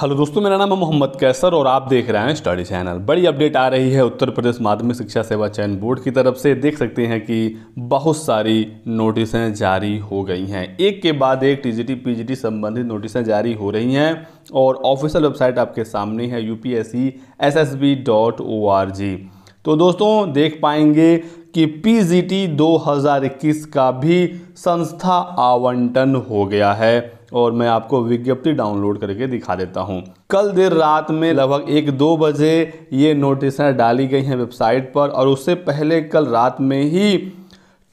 hello दोस्तों मेरा नाम है मोहम्मद कैसर और आप देख रहे हैं स्टडी चैनल बड़ी अपडेट आ रही है उत्तर प्रदेश माध्यमिक शिक्षा सेवा चयन बोर्ड की तरफ से देख सकते हैं कि बहुत सारी नोटिसें जारी हो गई हैं एक के बाद एक टीजीटी पीजीटी संबंधित नोटिसें जारी हो रही हैं और ऑफिशियल वेबसाइट आपके सामने है यू पी तो दोस्तों देख पाएंगे कि पी 2021 का भी संस्था आवंटन हो गया है और मैं आपको विज्ञप्ति डाउनलोड करके दिखा देता हूँ कल देर रात में लगभग एक दो बजे ये नोटिस डाली गई हैं वेबसाइट पर और उससे पहले कल रात में ही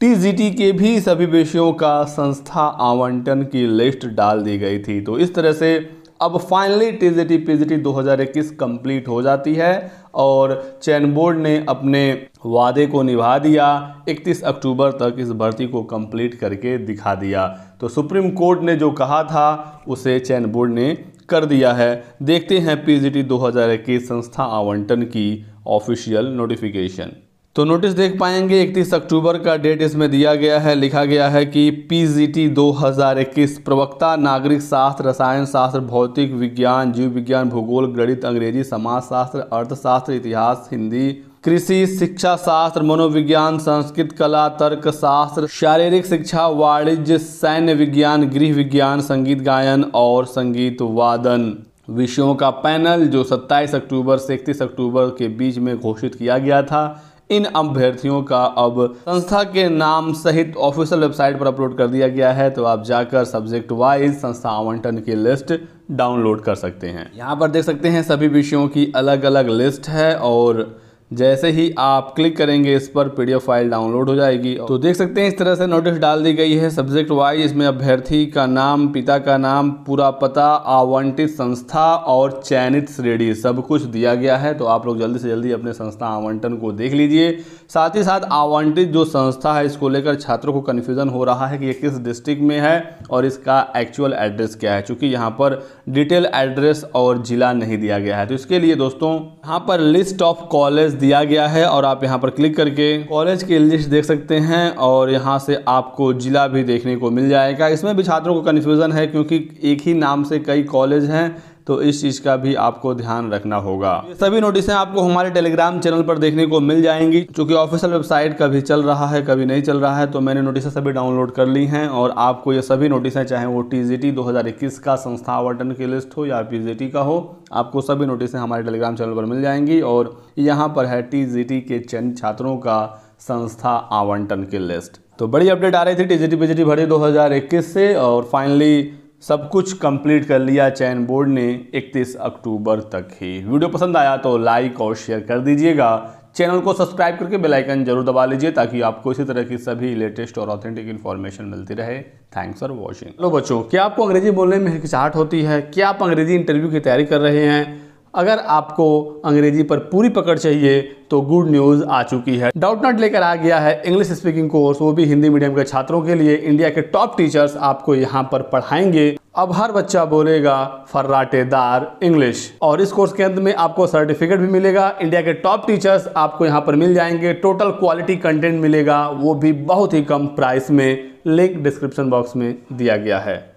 टी के भी सभी विषयों का संस्था आवंटन की लिस्ट डाल दी गई थी तो इस तरह से अब finally T G T P G T दो हज़ार इक्कीस कम्प्लीट हो जाती है और चयन बोर्ड ने अपने वादे को निभा दिया 31 अक्टूबर तक इस भर्ती को कंप्लीट करके दिखा दिया तो सुप्रीम कोर्ट ने जो कहा था उसे चयन बोर्ड ने कर दिया है देखते हैं पीजीटी 2021 संस्था आवंटन की ऑफिशियल नोटिफिकेशन तो नोटिस देख पाएंगे 31 अक्टूबर का डेट इसमें दिया गया है लिखा गया है कि पीजीटी 2021 प्रवक्ता नागरिक शास्त्र रसायन शास्त्र भौतिक विज्ञान जीव विज्ञान भूगोल गणित अंग्रेजी समाज शास्त्र अर्थशास्त्र इतिहास हिंदी कृषि शिक्षा शास्त्र मनोविज्ञान संस्कृत कला तर्क शास्त्र शारीरिक शिक्षा वाणिज्य सैन्य विज्ञान गृह विज्ञान संगीत गायन और संगीत वादन विषयों का पैनल जो 27 अक्टूबर से इकतीस अक्टूबर के बीच में घोषित किया गया था इन अभ्यर्थियों का अब संस्था के नाम सहित ऑफिशियल वेबसाइट पर अपलोड कर दिया गया है तो आप जाकर सब्जेक्ट वाइज संस्था आवंटन की लिस्ट डाउनलोड कर सकते हैं यहाँ पर देख सकते हैं सभी विषयों की अलग अलग लिस्ट है और जैसे ही आप क्लिक करेंगे इस पर पीडीएफ फाइल डाउनलोड हो जाएगी तो देख सकते हैं इस तरह से नोटिस डाल दी गई है सब्जेक्ट वाइज इसमें अभ्यर्थी का नाम पिता का नाम पूरा पता आवंटित संस्था और चयनित श्रेणी सब कुछ दिया गया है तो आप लोग जल्दी से जल्दी अपने संस्था आवंटन को देख लीजिए साथ ही साथ आवंटित जो संस्था है इसको लेकर छात्रों को कन्फ्यूज़न हो रहा है कि ये किस डिस्ट्रिक्ट में है और इसका एक्चुअल एड्रेस क्या है चूँकि यहाँ पर डिटेल एड्रेस और ज़िला नहीं दिया गया है तो इसके लिए दोस्तों यहाँ पर लिस्ट ऑफ कॉलेज दिया गया है और आप यहाँ पर क्लिक करके कॉलेज की लिस्ट देख सकते हैं और यहाँ से आपको ज़िला भी देखने को मिल जाएगा इसमें भी छात्रों को कन्फ्यूज़न है क्योंकि एक ही नाम से कई कॉलेज हैं तो इस चीज़ का भी आपको ध्यान रखना होगा सभी नोटिसें आपको हमारे टेलीग्राम चैनल पर देखने को मिल जाएंगी क्योंकि ऑफिशियल वेबसाइट कभी चल रहा है कभी नहीं चल रहा है तो मैंने नोटिसें सभी डाउनलोड कर ली हैं और आपको ये सभी नोटिसें चाहे वो टी जी टी का संस्था आवंटन की लिस्ट हो या पी का हो आपको सभी नोटिसें हमारे टेलीग्राम चैनल पर मिल जाएंगी और यहाँ पर है टी के चयन छात्रों का संस्था आवंटन की लिस्ट तो बड़ी अपडेट आ रही थी टी जी टी हजार इक्कीस से और फाइनली सब कुछ कंप्लीट कर लिया चयन बोर्ड ने 31 अक्टूबर तक ही वीडियो पसंद आया तो लाइक और शेयर कर दीजिएगा चैनल को सब्सक्राइब करके बेल आइकन जरूर दबा लीजिए ताकि आपको इसी तरह की सभी लेटेस्ट और ऑथेंटिक इन्फॉर्मेशन मिलती रहे थैंक्स फॉर वॉचिंग हेलो बच्चों क्या आपको अंग्रेजी बोलने में हिचकिचाहट होती है क्या आप अंग्रेजी इंटरव्यू की तैयारी कर रहे हैं अगर आपको अंग्रेजी पर पूरी पकड़ चाहिए तो गुड न्यूज़ आ चुकी है डाउट नॉट लेकर आ गया है इंग्लिश स्पीकिंग कोर्स वो भी हिंदी मीडियम के छात्रों के लिए इंडिया के टॉप टीचर्स आपको यहाँ पर पढ़ाएंगे अब हर बच्चा बोलेगा फर्राटेदार इंग्लिश और इस कोर्स के अंत में आपको सर्टिफिकेट भी मिलेगा इंडिया के टॉप टीचर्स आपको यहाँ पर मिल जाएंगे टोटल क्वालिटी कंटेंट मिलेगा वो भी बहुत ही कम प्राइस में लिंक डिस्क्रिप्शन बॉक्स में दिया गया है